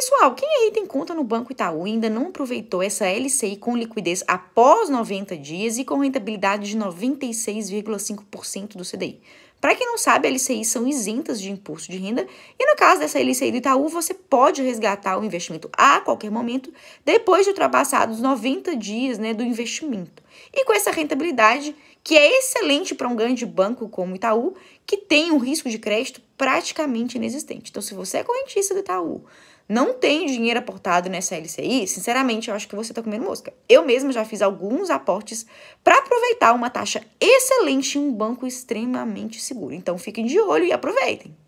Pessoal, quem aí tem conta no Banco Itaú e ainda não aproveitou essa LCI com liquidez após 90 dias e com rentabilidade de 96,5% do CDI? Para quem não sabe, LCI são isentas de imposto de renda e no caso dessa LCI do Itaú, você pode resgatar o investimento a qualquer momento depois de ultrapassados 90 dias né, do investimento. E com essa rentabilidade, que é excelente para um grande banco como o Itaú, que tem um risco de crédito praticamente inexistente. Então, se você é correntista do Itaú, não tem dinheiro aportado nessa LCI, sinceramente, eu acho que você está comendo mosca. Eu mesma já fiz alguns aportes para aproveitar uma taxa excelente em um banco extremamente seguro. Então fiquem de olho e aproveitem.